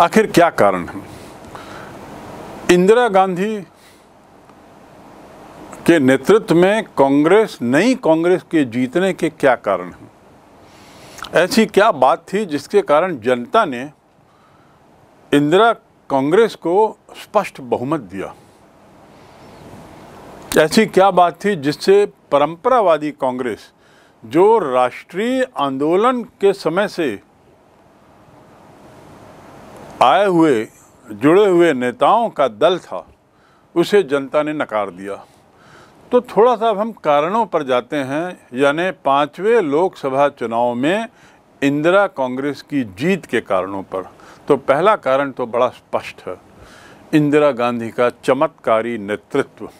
आखिर क्या कारण है इंदिरा गांधी के नेतृत्व में कांग्रेस नई कांग्रेस के जीतने के क्या कारण हैं ऐसी क्या बात थी जिसके कारण जनता ने इंदिरा कांग्रेस को स्पष्ट बहुमत दिया ऐसी क्या बात थी जिससे परंपरावादी कांग्रेस जो राष्ट्रीय आंदोलन के समय से आए हुए जुड़े हुए नेताओं का दल था उसे जनता ने नकार दिया तो थोड़ा सा अब हम कारणों पर जाते हैं यानी पांचवे लोकसभा चुनाव में इंदिरा कांग्रेस की जीत के कारणों पर तो पहला कारण तो बड़ा स्पष्ट है इंदिरा गांधी का चमत्कारी नेतृत्व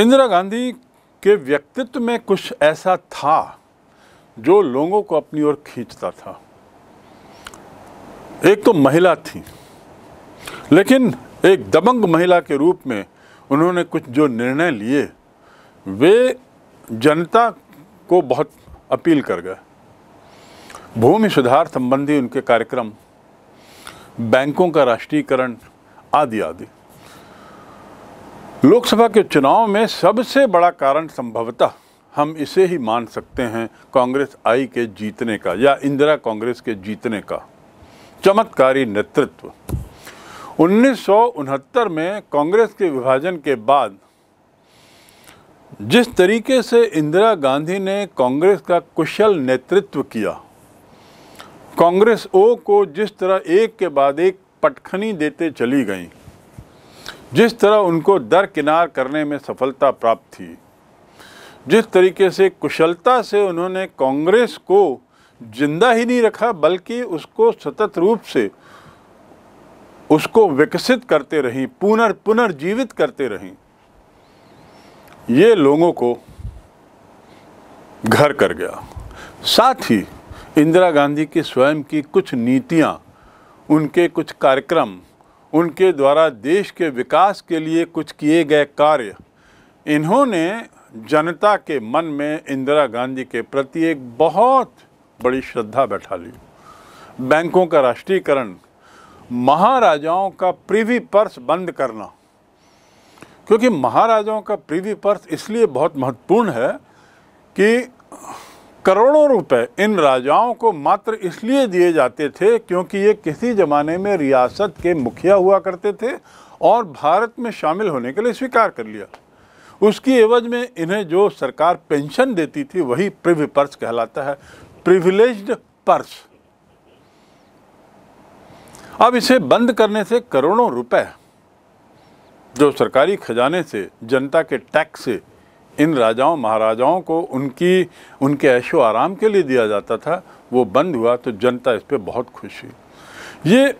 इंदिरा गांधी के व्यक्तित्व में कुछ ऐसा था जो लोगों को अपनी ओर खींचता था एक तो महिला थी लेकिन एक दबंग महिला के रूप में उन्होंने कुछ जो निर्णय लिए वे जनता को बहुत अपील कर गए भूमि सुधार संबंधी उनके कार्यक्रम बैंकों का राष्ट्रीयकरण आदि आदि लोकसभा के चुनाव में सबसे बड़ा कारण संभवतः हम इसे ही मान सकते हैं कांग्रेस आई के जीतने का या इंदिरा कांग्रेस के जीतने का चमत्कारी नेतृत्व उन्नीस में कांग्रेस के विभाजन के बाद जिस तरीके से इंदिरा गांधी ने कांग्रेस का कुशल नेतृत्व किया कांग्रेस ओ को जिस तरह एक के बाद एक पटखनी देते चली गई जिस तरह उनको दरकिनार करने में सफलता प्राप्त थी जिस तरीके से कुशलता से उन्होंने कांग्रेस को जिंदा ही नहीं रखा बल्कि उसको सतत रूप से उसको विकसित करते रहें पुनर् पुनर्जीवित करते रहें ये लोगों को घर कर गया साथ ही इंदिरा गांधी की स्वयं की कुछ नीतियाँ उनके कुछ कार्यक्रम उनके द्वारा देश के विकास के लिए कुछ किए गए कार्य इन्होंने जनता के मन में इंदिरा गांधी के प्रति एक बहुत बड़ी श्रद्धा बैठा ली बैंकों का राष्ट्रीयकरण महाराजाओं का प्रीवी पर्स बंद करना क्योंकि महाराजाओं का प्रीवी पर्स इसलिए बहुत महत्वपूर्ण है कि करोड़ों रुपए इन राजाओं को मात्र इसलिए दिए जाते थे क्योंकि ये किसी ज़माने में रियासत के मुखिया हुआ करते थे और भारत में शामिल होने के लिए स्वीकार कर लिया उसकी एवज में इन्हें जो सरकार पेंशन देती थी वही प्रिव्य पर्स कहलाता है प्रिविलेज्ड पर्स अब इसे बंद करने से करोड़ों रुपए जो सरकारी खजाने से जनता के टैक्स से इन राजाओं महाराजाओं को उनकी उनके ऐशो आराम के लिए दिया जाता था वो बंद हुआ तो जनता इस पर बहुत खुश हुई ये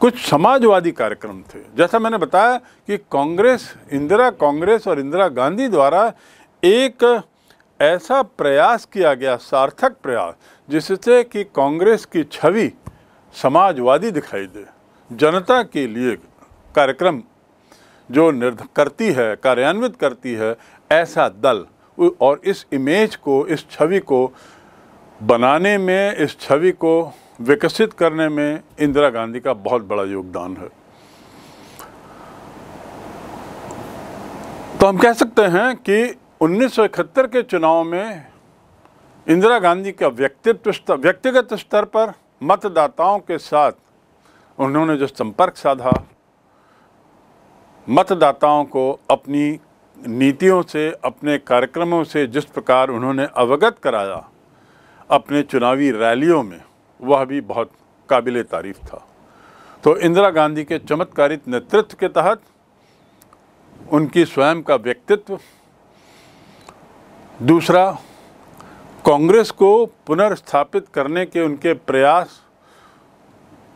कुछ समाजवादी कार्यक्रम थे जैसा मैंने बताया कि कांग्रेस इंदिरा कांग्रेस और इंदिरा गांधी द्वारा एक ऐसा प्रयास किया गया सार्थक प्रयास जिससे कि कांग्रेस की छवि समाजवादी दिखाई दे जनता के लिए कार्यक्रम जो निर्ध करती है कार्यान्वित करती है ऐसा दल और इस इमेज को इस छवि को बनाने में इस छवि को विकसित करने में इंदिरा गांधी का बहुत बड़ा योगदान है तो हम कह सकते हैं कि उन्नीस के चुनाव में इंदिरा गांधी का व्यक्तित्व व्यक्तिगत स्तर पर मतदाताओं के साथ उन्होंने जो संपर्क साधा मतदाताओं को अपनी नीतियों से अपने कार्यक्रमों से जिस प्रकार उन्होंने अवगत कराया अपने चुनावी रैलियों में वह भी बहुत काबिल तारीफ था तो इंदिरा गांधी के चमत्कारित नेतृत्व के तहत उनकी स्वयं का व्यक्तित्व दूसरा कांग्रेस को पुनर्स्थापित करने के उनके प्रयास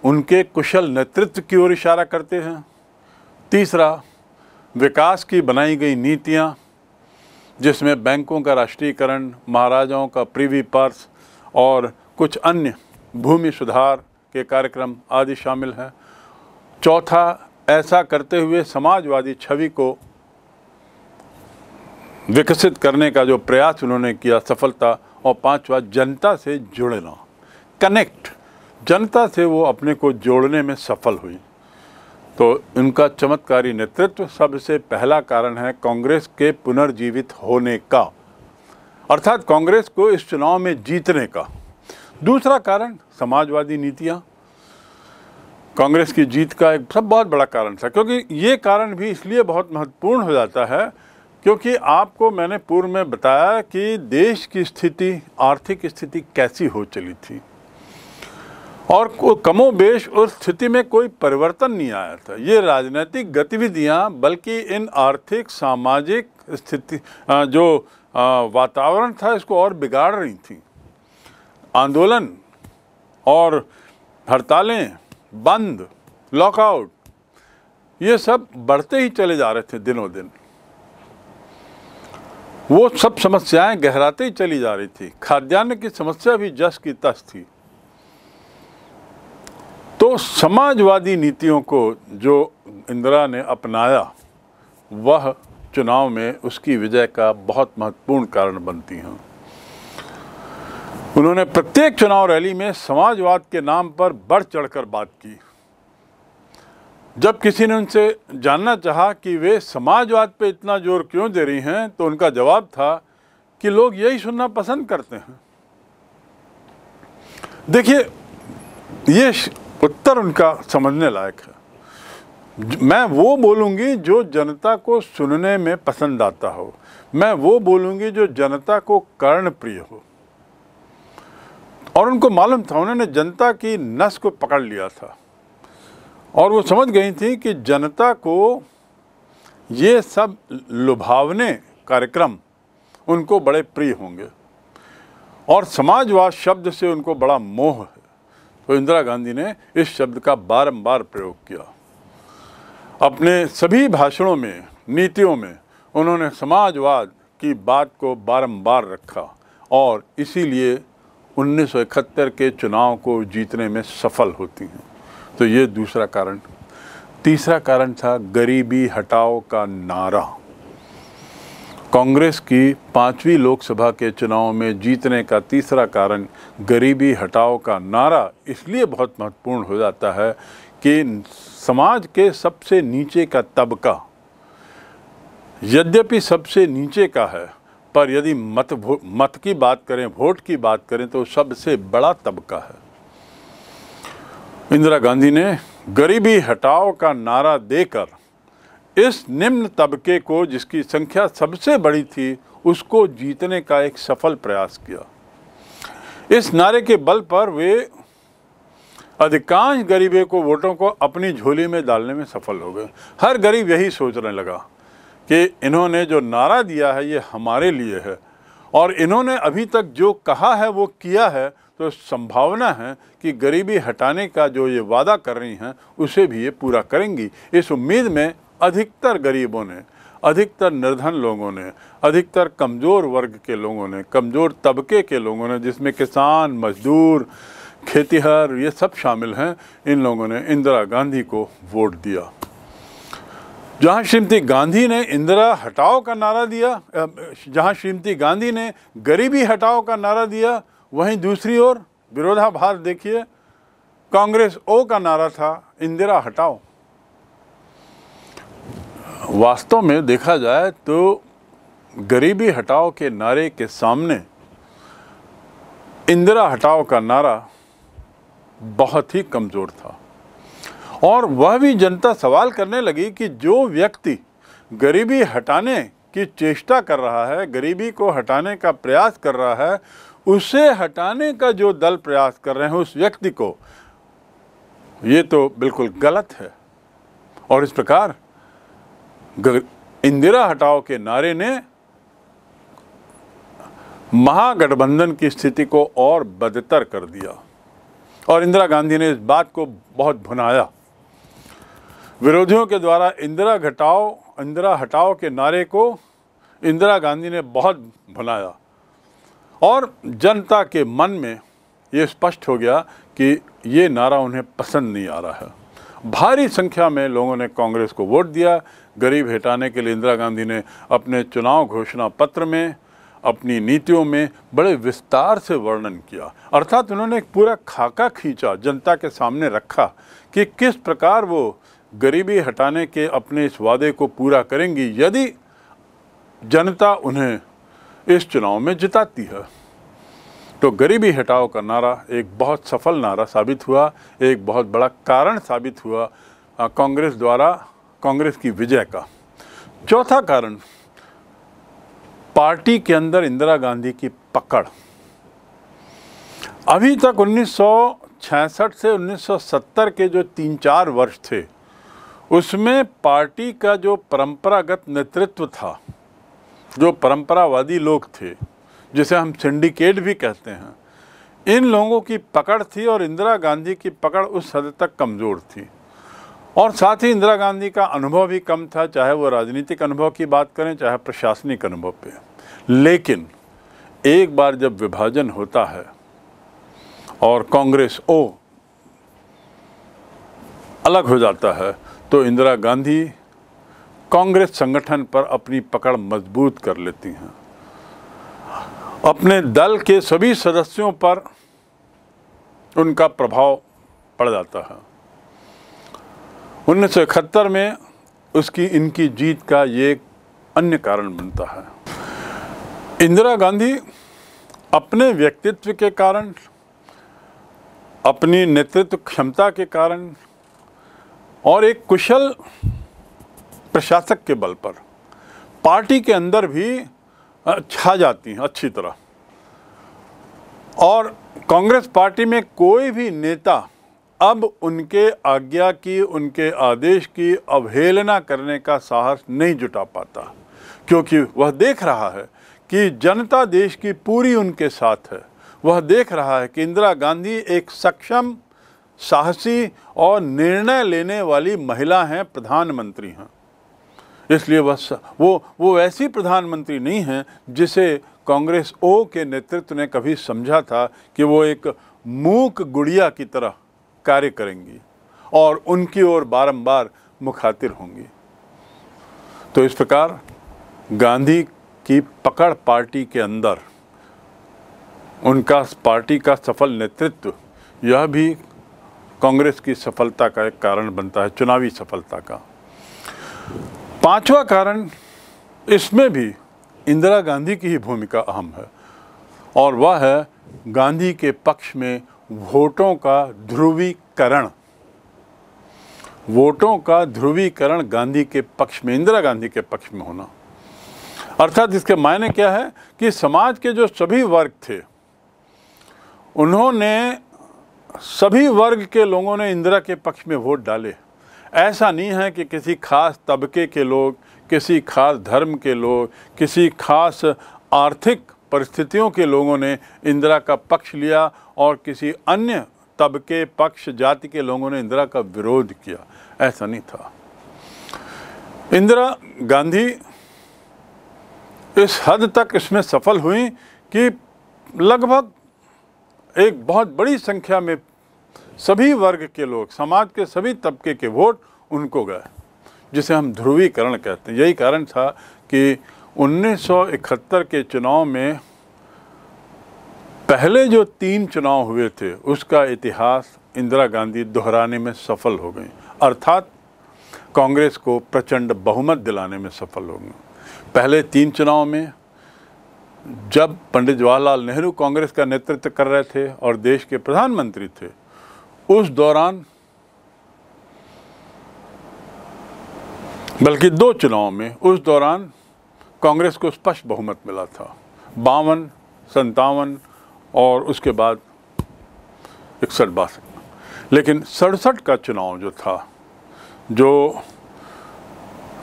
उनके कुशल नेतृत्व की ओर इशारा करते हैं तीसरा विकास की बनाई गई नीतियाँ जिसमें बैंकों का राष्ट्रीयकरण महाराजाओं का प्रीवी पर्स और कुछ अन्य भूमि सुधार के कार्यक्रम आदि शामिल हैं चौथा ऐसा करते हुए समाजवादी छवि को विकसित करने का जो प्रयास उन्होंने किया सफलता और पांचवा जनता से जुड़ना कनेक्ट जनता से वो अपने को जोड़ने में सफल हुई तो इनका चमत्कारी नेतृत्व सबसे पहला कारण है कांग्रेस के पुनर्जीवित होने का अर्थात कांग्रेस को इस चुनाव में जीतने का दूसरा कारण समाजवादी नीतियां कांग्रेस की जीत का एक सब बहुत बड़ा कारण था क्योंकि ये कारण भी इसलिए बहुत महत्वपूर्ण हो जाता है क्योंकि आपको मैंने पूर्व में बताया कि देश की स्थिति आर्थिक स्थिति कैसी हो चली थी और कमोबेश उस स्थिति में कोई परिवर्तन नहीं आया था ये राजनीतिक गतिविधियां बल्कि इन आर्थिक सामाजिक स्थिति जो वातावरण था इसको और बिगाड़ रही थी आंदोलन और हड़तालें बंद लॉकआउट ये सब बढ़ते ही चले जा रहे थे दिनों दिन वो सब समस्याएं गहराते ही चली जा रही थी खाद्यान्न की समस्या भी जस की तस थी तो समाजवादी नीतियों को जो इंदिरा ने अपनाया वह चुनाव में उसकी विजय का बहुत महत्वपूर्ण कारण बनती हैं उन्होंने प्रत्येक चुनाव रैली में समाजवाद के नाम पर बढ़ चढ़कर बात की जब किसी ने उनसे जानना चाहा कि वे समाजवाद पे इतना जोर क्यों दे रही हैं तो उनका जवाब था कि लोग यही सुनना पसंद करते हैं देखिए ये उत्तर उनका समझने लायक है मैं वो बोलूँगी जो जनता को सुनने में पसंद आता हो मैं वो बोलूँगी जो जनता को कर्ण प्रिय हो और उनको मालूम था उन्होंने जनता की नस को पकड़ लिया था और वो समझ गई थी कि जनता को ये सब लुभावने कार्यक्रम उनको बड़े प्रिय होंगे और समाजवाद शब्द से उनको बड़ा मोह है तो इंदिरा गांधी ने इस शब्द का बारंबार प्रयोग किया अपने सभी भाषणों में नीतियों में उन्होंने समाजवाद की बात को बारंबार रखा और इसीलिए 1971 के चुनाव को जीतने में सफल होती हैं तो ये दूसरा कारण तीसरा कारण था गरीबी हटाओ का नारा कांग्रेस की पांचवी लोकसभा के चुनाव में जीतने का तीसरा कारण गरीबी हटाओ का नारा इसलिए बहुत महत्वपूर्ण हो जाता है कि समाज के सबसे नीचे का तबका यद्यपि सबसे नीचे का है पर यदि मत मत की बात करें वोट की बात करें तो सबसे बड़ा तबका है इंदिरा गांधी ने गरीबी हटाओ का नारा देकर इस निम्न तबके को जिसकी संख्या सबसे बड़ी थी उसको जीतने का एक सफल प्रयास किया इस नारे के बल पर वे अधिकांश गरीबे को वोटों को अपनी झोली में डालने में सफल हो गए हर गरीब यही सोचने लगा कि इन्होंने जो नारा दिया है ये हमारे लिए है और इन्होंने अभी तक जो कहा है वो किया है तो संभावना है कि गरीबी हटाने का जो ये वादा कर रही हैं उसे भी ये पूरा करेंगी इस उम्मीद में अधिकतर गरीबों ने अधिकतर निर्धन लोगों ने अधिकतर कमज़ोर वर्ग के लोगों ने कमज़ोर तबके के लोगों ने जिसमें किसान मजदूर खेतीहर ये सब शामिल हैं इन लोगों ने इंदिरा गांधी को वोट दिया जहाँ श्रीमती गांधी ने इंदिरा हटाओ का नारा दिया जहाँ श्रीमती गांधी ने गरीबी हटाओ का नारा दिया वहीं दूसरी ओर विरोधाभास देखिए कांग्रेस ओ का नारा था इंदिरा हटाओ वास्तव में देखा जाए तो गरीबी हटाओ के नारे के सामने इंदिरा हटाओ का नारा बहुत ही कमज़ोर था और वह भी जनता सवाल करने लगी कि जो व्यक्ति गरीबी हटाने की चेष्टा कर रहा है गरीबी को हटाने का प्रयास कर रहा है उसे हटाने का जो दल प्रयास कर रहे हैं उस व्यक्ति को ये तो बिल्कुल गलत है और इस प्रकार इंदिरा हटाओ के नारे ने महागठबंधन की स्थिति को और बदतर कर दिया और इंदिरा गांधी ने इस बात को बहुत भुनाया विरोधियों के द्वारा इंदिरा घटाओ इंदिरा हटाओ के नारे को इंदिरा गांधी ने बहुत भुनाया और जनता के मन में ये स्पष्ट हो गया कि ये नारा उन्हें पसंद नहीं आ रहा है भारी संख्या में लोगों ने कांग्रेस को वोट दिया गरीब हटाने के लिए इंदिरा गांधी ने अपने चुनाव घोषणा पत्र में अपनी नीतियों में बड़े विस्तार से वर्णन किया अर्थात उन्होंने एक पूरा खाका खींचा जनता के सामने रखा कि किस प्रकार वो गरीबी हटाने के अपने इस वादे को पूरा करेंगी यदि जनता उन्हें इस चुनाव में जिताती है तो गरीबी हटाओ का नारा एक बहुत सफल नारा साबित हुआ एक बहुत बड़ा कारण साबित हुआ कांग्रेस द्वारा कांग्रेस की विजय का चौथा कारण पार्टी के अंदर इंदिरा गांधी की पकड़ अभी तक 1966 से 1970 के जो तीन चार वर्ष थे उसमें पार्टी का जो परंपरागत नेतृत्व था जो परंपरावादी लोग थे जिसे हम सिंडिकेट भी कहते हैं इन लोगों की पकड़ थी और इंदिरा गांधी की पकड़ उस हद तक कमज़ोर थी और साथ ही इंदिरा गांधी का अनुभव भी कम था चाहे वो राजनीतिक अनुभव की बात करें चाहे प्रशासनिक अनुभव पे लेकिन एक बार जब विभाजन होता है और कांग्रेस ओ अलग हो जाता है तो इंदिरा गांधी कांग्रेस संगठन पर अपनी पकड़ मजबूत कर लेती हैं अपने दल के सभी सदस्यों पर उनका प्रभाव पड़ जाता है उन्नीस में उसकी इनकी जीत का ये अन्य कारण बनता है इंदिरा गांधी अपने व्यक्तित्व के कारण अपनी नेतृत्व क्षमता के कारण और एक कुशल प्रशासक के बल पर पार्टी के अंदर भी छा जाती हैं अच्छी तरह और कांग्रेस पार्टी में कोई भी नेता अब उनके आज्ञा की उनके आदेश की अवहेलना करने का साहस नहीं जुटा पाता क्योंकि वह देख रहा है कि जनता देश की पूरी उनके साथ है वह देख रहा है कि इंदिरा गांधी एक सक्षम साहसी और निर्णय लेने वाली महिला हैं प्रधानमंत्री हैं इसलिए बस वो वो ऐसी प्रधानमंत्री नहीं हैं जिसे कांग्रेस ओ के नेतृत्व ने कभी समझा था कि वो एक मूक गुड़िया की तरह कार्य करेंगी और उनकी ओर बारंबार मुखातिर होंगी तो इस प्रकार गांधी की पकड़ पार्टी के अंदर उनका पार्टी का सफल नेतृत्व यह भी कांग्रेस की सफलता का एक कारण बनता है चुनावी सफलता का पांचवा कारण इसमें भी इंदिरा गांधी की ही भूमिका अहम है और वह है गांधी के पक्ष में वोटों का ध्रुवीकरण वोटों का ध्रुवीकरण गांधी के पक्ष में इंदिरा गांधी के पक्ष में होना अर्थात इसके मायने क्या है कि समाज के जो सभी वर्ग थे उन्होंने सभी वर्ग के लोगों ने इंदिरा के पक्ष में वोट डाले ऐसा नहीं है कि किसी खास तबके के लोग किसी खास धर्म के लोग किसी खास आर्थिक परिस्थितियों के लोगों ने इंदिरा का पक्ष लिया और किसी अन्य तबके पक्ष जाति के लोगों ने इंदिरा का विरोध किया ऐसा नहीं था इंदिरा गांधी इस हद तक इसमें सफल हुई कि लगभग एक बहुत बड़ी संख्या में सभी वर्ग के लोग समाज के सभी तबके के वोट उनको गए जिसे हम ध्रुवीकरण कहते हैं यही कारण था कि 1971 के चुनाव में पहले जो तीन चुनाव हुए थे उसका इतिहास इंदिरा गांधी दोहराने में सफल हो गई अर्थात कांग्रेस को प्रचंड बहुमत दिलाने में सफल हो गई पहले तीन चुनाव में जब पंडित जवाहरलाल नेहरू कांग्रेस का नेतृत्व कर रहे थे और देश के प्रधानमंत्री थे उस दौरान बल्कि दो चुनाव में उस दौरान कांग्रेस को स्पष्ट बहुमत मिला था बावन संतावन और उसके बाद इकसठ बासठ लेकिन सड़सठ का चुनाव जो था जो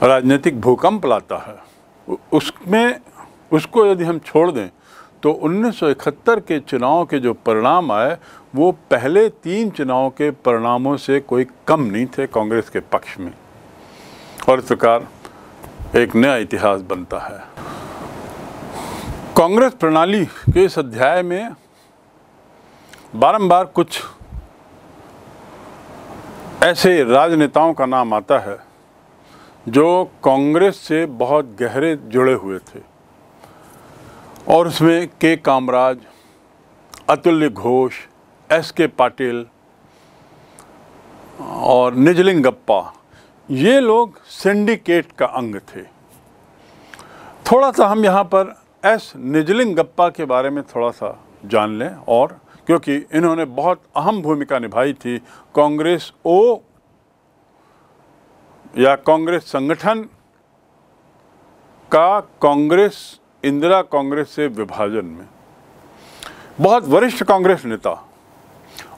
राजनीतिक भूकंप लाता है उसमें उसको यदि हम छोड़ दें तो 1971 के चुनाव के जो परिणाम आए वो पहले तीन चुनावों के परिणामों से कोई कम नहीं थे कांग्रेस के पक्ष में और इस प्रकार एक नया इतिहास बनता है कांग्रेस प्रणाली के इस अध्याय में बारंबार कुछ ऐसे राजनेताओं का नाम आता है जो कांग्रेस से बहुत गहरे जुड़े हुए थे और उसमें के कामराज अतुल्य घोष एस के पाटिल और निजलिंगप्पा ये लोग सिंडिकेट का अंग थे थोड़ा सा हम यहाँ पर एस निजलिंगप्पा के बारे में थोड़ा सा जान लें और क्योंकि इन्होंने बहुत अहम भूमिका निभाई थी कांग्रेस ओ या कांग्रेस संगठन का कांग्रेस इंदिरा कांग्रेस से विभाजन में बहुत वरिष्ठ कांग्रेस नेता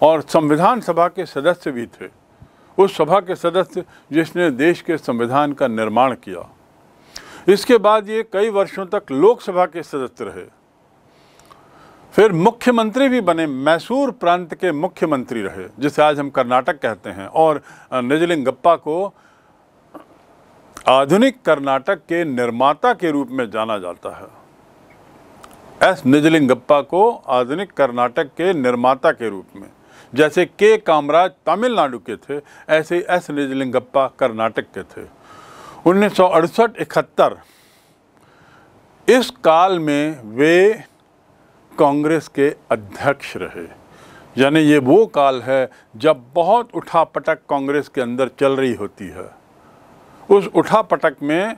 और संविधान सभा के सदस्य भी थे उस सभा के सदस्य जिसने देश के संविधान का निर्माण किया इसके बाद ये कई वर्षों तक लोकसभा के सदस्य रहे फिर मुख्यमंत्री भी बने मैसूर प्रांत के मुख्यमंत्री रहे जिसे आज हम कर्नाटक कहते हैं और निजलिंगप्पा को आधुनिक कर्नाटक के निर्माता के रूप में जाना जाता है एस निजलिंगप्पा को आधुनिक कर्नाटक के निर्माता के रूप में जैसे के कामराज तमिलनाडु के थे ऐसे एस निजलिंगप्पा कर्नाटक के थे उन्नीस सौ इस काल में वे कांग्रेस के अध्यक्ष रहे यानी ये वो काल है जब बहुत उठापटक कांग्रेस के अंदर चल रही होती है उस उठापटक में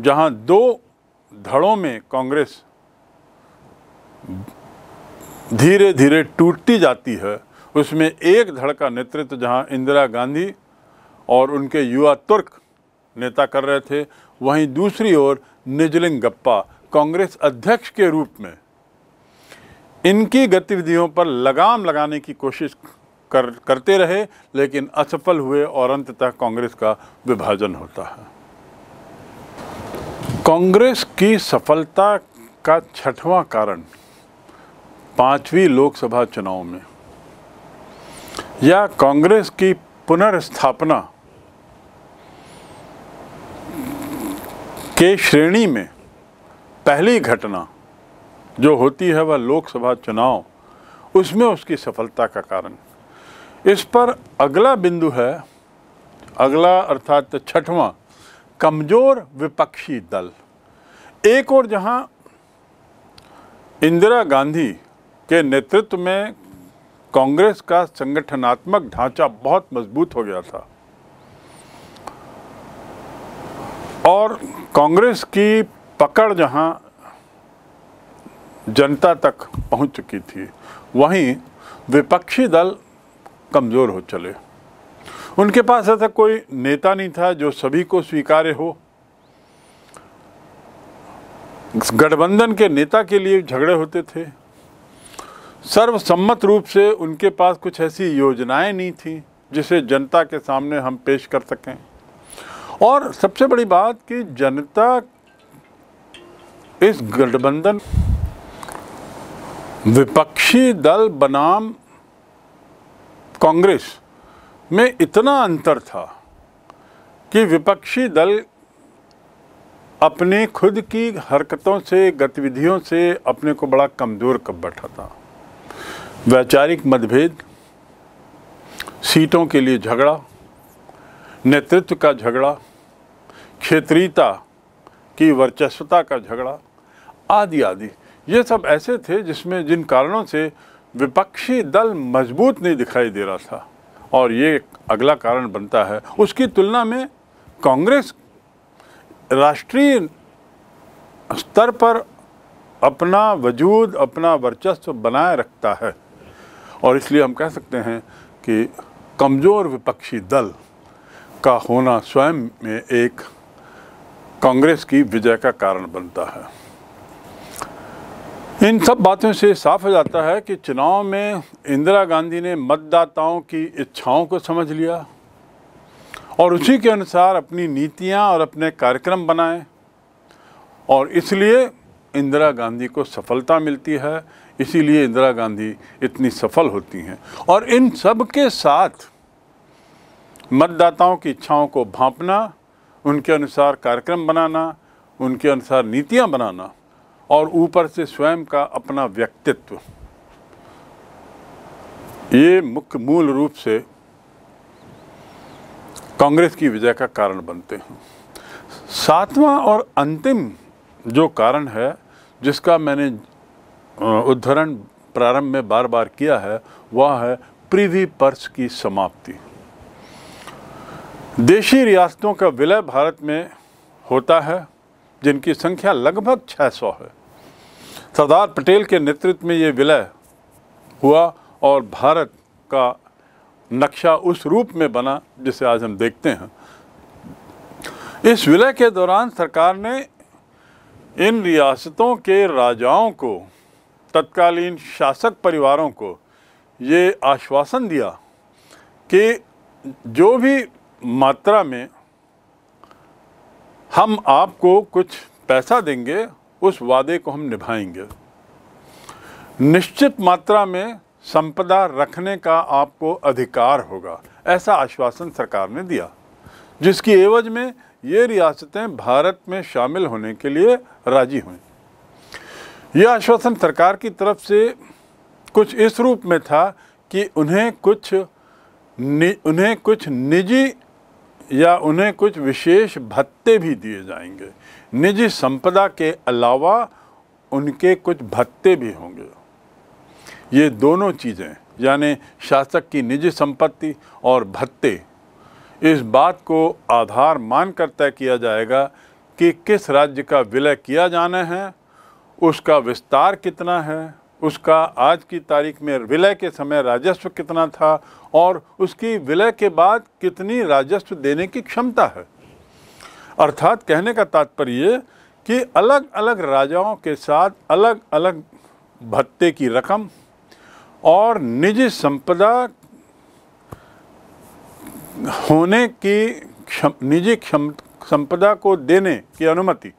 जहाँ दो धड़ों में कांग्रेस धीरे धीरे टूटती जाती है उसमें एक धड़ का नेतृत्व जहां इंदिरा गांधी और उनके युवा तुर्क नेता कर रहे थे वहीं दूसरी ओर निजलिंग गप्पा कांग्रेस अध्यक्ष के रूप में इनकी गतिविधियों पर लगाम लगाने की कोशिश कर करते रहे लेकिन असफल हुए और अंततः कांग्रेस का विभाजन होता है कांग्रेस की सफलता का छठवां कारण पांचवी लोकसभा चुनाव में या कांग्रेस की पुनर्स्थापना के श्रेणी में पहली घटना जो होती है वह लोकसभा चुनाव उसमें उसकी सफलता का कारण इस पर अगला बिंदु है अगला अर्थात छठवां कमज़ोर विपक्षी दल एक और जहां इंदिरा गांधी के नेतृत्व में कांग्रेस का संगठनात्मक ढांचा बहुत मजबूत हो गया था और कांग्रेस की पकड़ जहां जनता तक पहुंच चुकी थी वहीं विपक्षी दल कमज़ोर हो चले उनके पास ऐसा कोई नेता नहीं था जो सभी को स्वीकार्य हो गठबंधन के नेता के लिए झगड़े होते थे सर्वसम्मत रूप से उनके पास कुछ ऐसी योजनाएं नहीं थी जिसे जनता के सामने हम पेश कर सकें और सबसे बड़ी बात कि जनता इस गठबंधन विपक्षी दल बनाम कांग्रेस में इतना अंतर था कि विपक्षी दल अपने खुद की हरकतों से गतिविधियों से अपने को बड़ा कमज़ोर कर बैठा था वैचारिक मतभेद सीटों के लिए झगड़ा नेतृत्व का झगड़ा क्षेत्रीयता की वर्चस्वता का झगड़ा आदि आदि ये सब ऐसे थे जिसमें जिन कारणों से विपक्षी दल मजबूत नहीं दिखाई दे रहा था और ये अगला कारण बनता है उसकी तुलना में कांग्रेस राष्ट्रीय स्तर पर अपना वजूद अपना वर्चस्व बनाए रखता है और इसलिए हम कह सकते हैं कि कमज़ोर विपक्षी दल का होना स्वयं में एक कांग्रेस की विजय का कारण बनता है इन सब बातों से साफ हो जाता है कि चुनाव में इंदिरा गांधी ने मतदाताओं की इच्छाओं को समझ लिया और उसी के अनुसार अपनी नीतियां और अपने कार्यक्रम बनाए और इसलिए इंदिरा गांधी को सफलता मिलती है इसीलिए इंदिरा गांधी इतनी सफल होती हैं और इन सब के साथ मतदाताओं की इच्छाओं को भांपना उनके अनुसार कार्यक्रम बनाना उनके अनुसार नीतियां बनाना और ऊपर से स्वयं का अपना व्यक्तित्व ये मुख्य मूल रूप से कांग्रेस की विजय का कारण बनते हैं सातवां और अंतिम जो कारण है जिसका मैंने उद्धरण प्रारंभ में बार बार किया है वह है प्रीवी पर्स की समाप्ति देशी रियासतों का विलय भारत में होता है जिनकी संख्या लगभग 600 है सरदार पटेल के नेतृत्व में ये विलय हुआ और भारत का नक्शा उस रूप में बना जिसे आज हम देखते हैं इस विलय के दौरान सरकार ने इन रियासतों के राजाओं को तत्कालीन शासक परिवारों को ये आश्वासन दिया कि जो भी मात्रा में हम आपको कुछ पैसा देंगे उस वादे को हम निभाएंगे निश्चित मात्रा में संपदा रखने का आपको अधिकार होगा ऐसा आश्वासन सरकार ने दिया जिसकी एवज में ये रियासतें भारत में शामिल होने के लिए राजी हुए यह आश्वासन सरकार की तरफ से कुछ इस रूप में था कि उन्हें कुछ उन्हें कुछ निजी या उन्हें कुछ विशेष भत्ते भी दिए जाएंगे निजी संपदा के अलावा उनके कुछ भत्ते भी होंगे ये दोनों चीज़ें यानी शासक की निजी संपत्ति और भत्ते इस बात को आधार मानकर तय किया जाएगा कि किस राज्य का विलय किया जाना है उसका विस्तार कितना है उसका आज की तारीख में विलय के समय राजस्व कितना था और उसकी विलय के बाद कितनी राजस्व देने की क्षमता है अर्थात कहने का तात्पर्य कि अलग अलग राजाओं के साथ अलग अलग भत्ते की रकम और निजी संपदा होने की क्षम निजी क्षमता संपदा को देने की अनुमति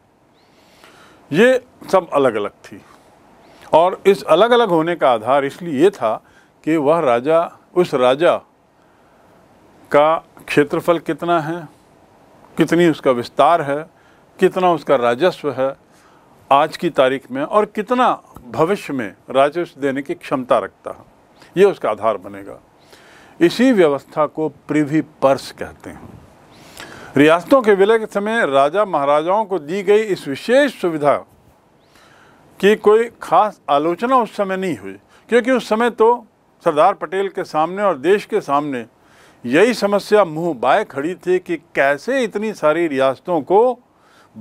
ये सब अलग अलग थी और इस अलग अलग होने का आधार इसलिए ये था कि वह राजा उस राजा का क्षेत्रफल कितना है कितनी उसका विस्तार है कितना उसका राजस्व है आज की तारीख में और कितना भविष्य में राजस्व देने की क्षमता रखता है ये उसका आधार बनेगा इसी व्यवस्था को प्रिवी पर्स कहते हैं रियासतों के विलय के समय राजा महाराजाओं को दी गई इस विशेष सुविधा की कोई खास आलोचना उस समय नहीं हुई क्योंकि उस समय तो सरदार पटेल के सामने और देश के सामने यही समस्या मुँह बाय खड़ी थी कि कैसे इतनी सारी रियासतों को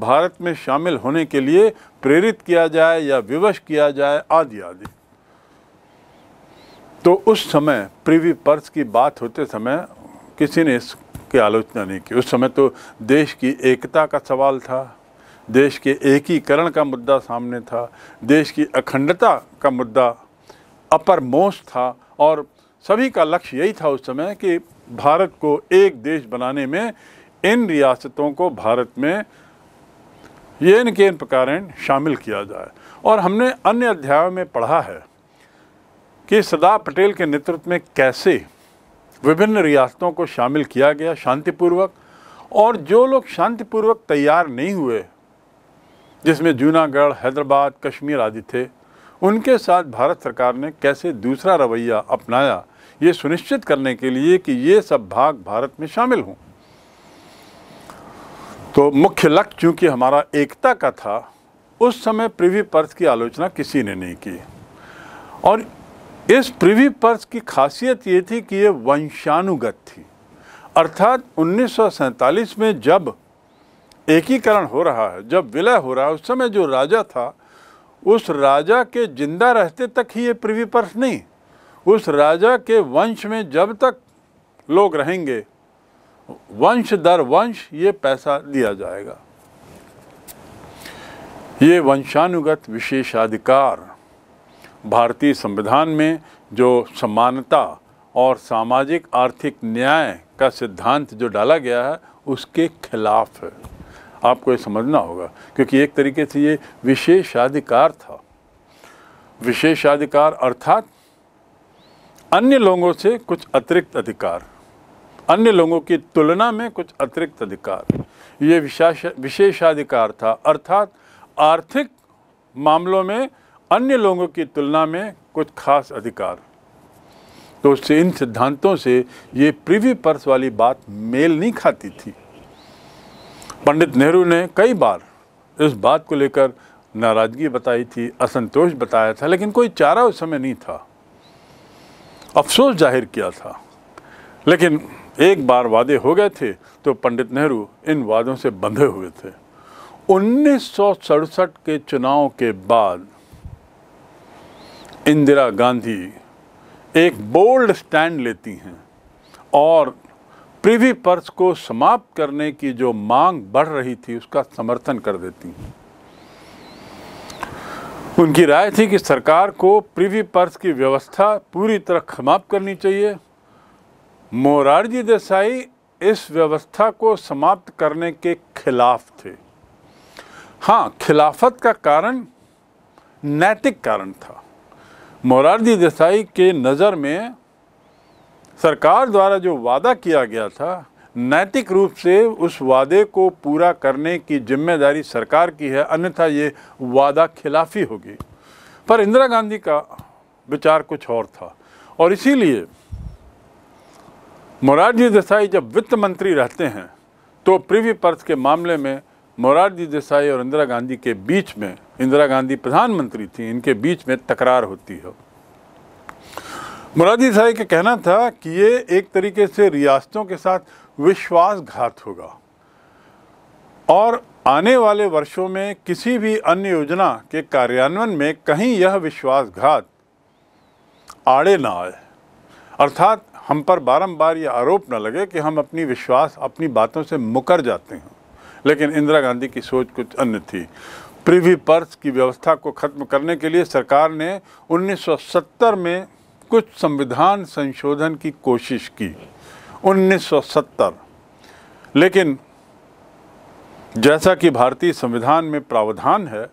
भारत में शामिल होने के लिए प्रेरित किया जाए या विवश किया जाए आदि आदि तो उस समय प्रीवी पर्स की बात होते समय किसी ने इस की आलोचना नहीं की उस समय तो देश की एकता का सवाल था देश के एकीकरण का मुद्दा सामने था देश की अखंडता का मुद्दा अपर मोस्ट था और सभी का लक्ष्य यही था उस समय कि भारत को एक देश बनाने में इन रियासतों को भारत में ये न के प्रकार शामिल किया जाए और हमने अन्य अध्यायों में पढ़ा है कि सरदार पटेल के नेतृत्व में कैसे विभिन्न रियासतों को शामिल किया गया शांतिपूर्वक और जो लोग शांतिपूर्वक तैयार नहीं हुए जिसमें जूनागढ़ हैदराबाद कश्मीर आदि थे उनके साथ भारत सरकार ने कैसे दूसरा रवैया अपनाया ये सुनिश्चित करने के लिए कि ये सब भाग भारत में शामिल हों तो मुख्य लक्ष्य चूँकि हमारा एकता का था उस समय प्रिवी पर्थ की आलोचना किसी ने नहीं की और इस प्रिवी पर्स की खासियत ये थी कि ये वंशानुगत थी अर्थात उन्नीस में जब एकीकरण हो रहा है जब विलय हो रहा है उस समय जो राजा था उस राजा के जिंदा रहते तक ही ये प्रिवी पर्स नहीं उस राजा के वंश में जब तक लोग रहेंगे वंश दर वंश ये पैसा दिया जाएगा ये वंशानुगत विशेषाधिकार भारतीय संविधान में जो समानता और सामाजिक आर्थिक न्याय का सिद्धांत जो डाला गया है उसके खिलाफ है आपको ये समझना होगा क्योंकि एक तरीके से ये विशेषाधिकार था विशेषाधिकार अर्थात अन्य लोगों से कुछ अतिरिक्त अधिकार अन्य लोगों की तुलना में कुछ अतिरिक्त अधिकार ये विशेषाधिकार था अर्थात आर्थिक मामलों में अन्य लोगों की तुलना में कुछ खास अधिकार तो उससे इन सिद्धांतों से ये प्रीवी पर्स वाली बात मेल नहीं खाती थी पंडित नेहरू ने कई बार इस बात को लेकर नाराज़गी बताई थी असंतोष बताया था लेकिन कोई चारा उस समय नहीं था अफसोस जाहिर किया था लेकिन एक बार वादे हो गए थे तो पंडित नेहरू इन वादों से बंधे हुए थे उन्नीस के चुनाव के बाद इंदिरा गांधी एक बोल्ड स्टैंड लेती हैं और प्रिवी पर्स को समाप्त करने की जो मांग बढ़ रही थी उसका समर्थन कर देती हैं उनकी राय थी कि सरकार को प्रिवी पर्स की व्यवस्था पूरी तरह समाप्त करनी चाहिए मोरारजी देसाई इस व्यवस्था को समाप्त करने के खिलाफ थे हाँ खिलाफत का कारण नैतिक कारण था मोरारजी देसाई के नज़र में सरकार द्वारा जो वादा किया गया था नैतिक रूप से उस वादे को पूरा करने की जिम्मेदारी सरकार की है अन्यथा ये वादा खिलाफी होगी पर इंदिरा गांधी का विचार कुछ और था और इसीलिए मोरारजी देसाई जब वित्त मंत्री रहते हैं तो प्रिवी पर्थ के मामले में मोरारजी देसाई और इंदिरा गांधी के बीच में इंदिरा गांधी प्रधानमंत्री थी इनके बीच में तकरार होती है मुरादी साहब का कहना था कि ये एक तरीके से रियासतों के साथ विश्वासघात होगा और आने वाले वर्षों में किसी भी अन्य योजना के कार्यान्वयन में कहीं यह विश्वासघात आड़े ना आए अर्थात हम पर बारंबार यह आरोप न लगे कि हम अपनी विश्वास अपनी बातों से मुकर जाते हैं लेकिन इंदिरा गांधी की सोच कुछ अन्य थी प्रीवी पर्स की व्यवस्था को खत्म करने के लिए सरकार ने 1970 में कुछ संविधान संशोधन की कोशिश की 1970 लेकिन जैसा कि भारतीय संविधान में प्रावधान है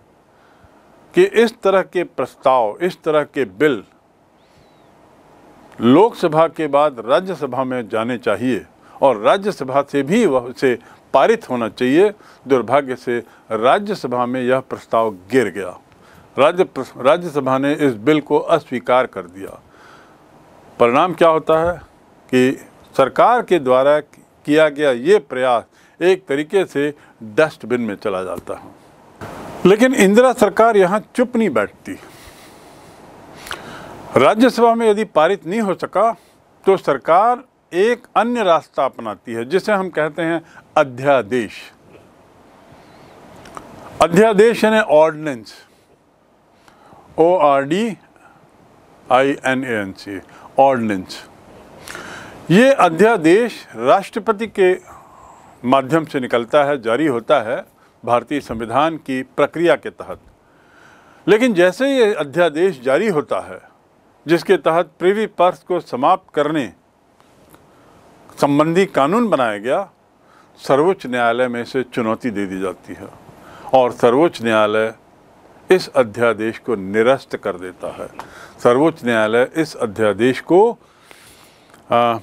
कि इस तरह के प्रस्ताव इस तरह के बिल लोकसभा के बाद राज्यसभा में जाने चाहिए और राज्यसभा से भी वह से पारित होना चाहिए दुर्भाग्य से राज्यसभा में यह प्रस्ताव गिर गया राज्य राज्यसभा ने इस बिल को अस्वीकार कर दिया परिणाम क्या होता है कि सरकार के द्वारा किया गया ये प्रयास एक तरीके से डस्टबिन में चला जाता है लेकिन इंदिरा सरकार यहाँ चुप नहीं बैठती राज्यसभा में यदि पारित नहीं हो सका तो सरकार एक अन्य रास्ता अपनाती है जिसे हम कहते हैं अध्यादेश अध्यादेश यानी ordinance O R D I N A N C ordinance ये अध्यादेश राष्ट्रपति के माध्यम से निकलता है जारी होता है भारतीय संविधान की प्रक्रिया के तहत लेकिन जैसे ये अध्यादेश जारी होता है जिसके तहत प्रीवी पर्स को समाप्त करने संबंधी कानून बनाया गया सर्वोच्च न्यायालय में इसे चुनौती दे दी जाती है और सर्वोच्च न्यायालय इस अध्यादेश को निरस्त कर देता है सर्वोच्च न्यायालय इस अध्यादेश को आ,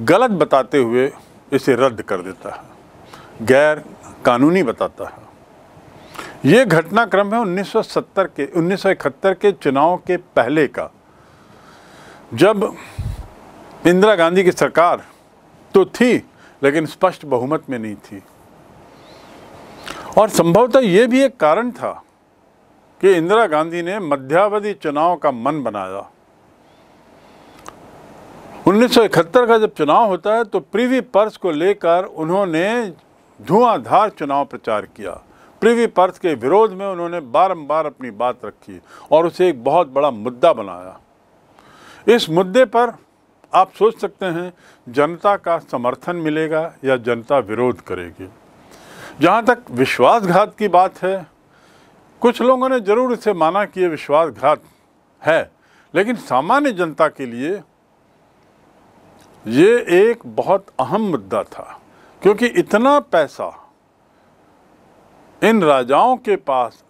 गलत बताते हुए इसे रद्द कर देता है गैर कानूनी बताता है ये घटनाक्रम है 1970 के 1971 के चुनाव के पहले का जब इंदिरा गांधी की सरकार तो थी लेकिन स्पष्ट बहुमत में नहीं थी और संभवतः ये भी एक कारण था कि इंदिरा गांधी ने मध्यावधि चुनाव का मन बनाया 1971 का जब चुनाव होता है तो प्रीवी पर्स को लेकर उन्होंने धुआंधार चुनाव प्रचार किया प्रीवी पर्स के विरोध में उन्होंने बारंबार अपनी बात रखी और उसे एक बहुत बड़ा मुद्दा बनाया इस मुद्दे पर आप सोच सकते हैं जनता का समर्थन मिलेगा या जनता विरोध करेगी जहाँ तक विश्वासघात की बात है कुछ लोगों ने ज़रूर इसे माना कि ये विश्वासघात है लेकिन सामान्य जनता के लिए ये एक बहुत अहम मुद्दा था क्योंकि इतना पैसा इन राजाओं के पास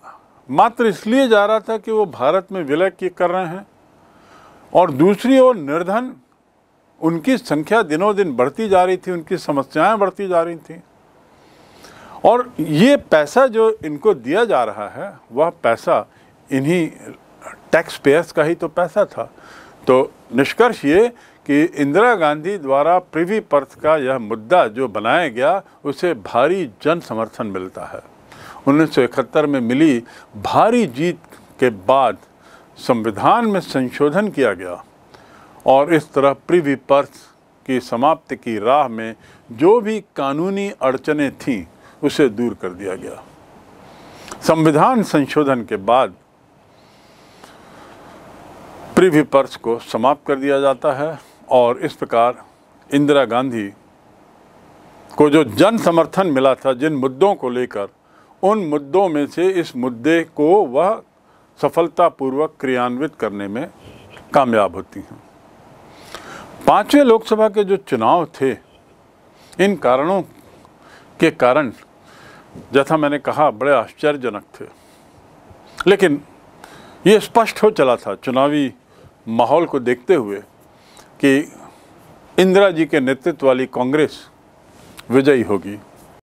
मात्र इसलिए जा रहा था कि वो भारत में विलय कर रहे हैं और दूसरी ओर निर्धन उनकी संख्या दिनों दिन बढ़ती जा रही थी उनकी समस्याएं बढ़ती जा रही थी और ये पैसा जो इनको दिया जा रहा है वह पैसा इन्हीं टैक्स पेयर्स का ही तो पैसा था तो निष्कर्ष ये कि इंदिरा गांधी द्वारा प्रिवी पर्थ का यह मुद्दा जो बनाया गया उसे भारी जन समर्थन मिलता है उन्नीस में मिली भारी जीत के बाद संविधान में संशोधन किया गया और इस तरह प्रिविपर्स की समाप्ति की राह में जो भी कानूनी अड़चने थीं उसे दूर कर दिया गया संविधान संशोधन के बाद प्रिविपर्स को समाप्त कर दिया जाता है और इस प्रकार इंदिरा गांधी को जो जन समर्थन मिला था जिन मुद्दों को लेकर उन मुद्दों में से इस मुद्दे को वह सफलतापूर्वक क्रियान्वित करने में कामयाब होती हैं पांचवें लोकसभा के जो चुनाव थे इन कारणों के कारण जैसा मैंने कहा बड़े आश्चर्यजनक थे लेकिन ये स्पष्ट हो चला था चुनावी माहौल को देखते हुए कि इंदिरा जी के नेतृत्व वाली कांग्रेस विजयी होगी